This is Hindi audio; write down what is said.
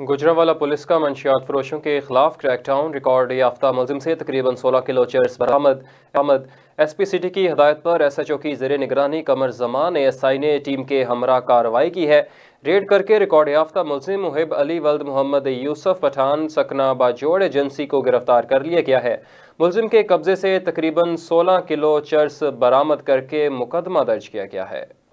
गुजरावाला पुलिस का मंशियात फरोशों के खिलाफ क्रैकडाउन रिकॉर्ड याफ्ता मुलिम से तकरीबन 16 किलो चर्स बरामद आमद एस पी सिटी की हदायत पर एस एच ओ की जर निगरानी कमर जमान एस आई ने टीम के हमरा कार्रवाई की है रेड करके रिकॉर्ड याफ्ता मुलिम मुहिब अली वल्द मोहम्मद यूसफ पठान सकना बाजोड़ एजेंसी को गिरफ्तार कर लिया गया है मुलिम के कब्जे से तकरीबन सोलह किलो चर्स बरामद करके मुकदमा दर्ज किया गया है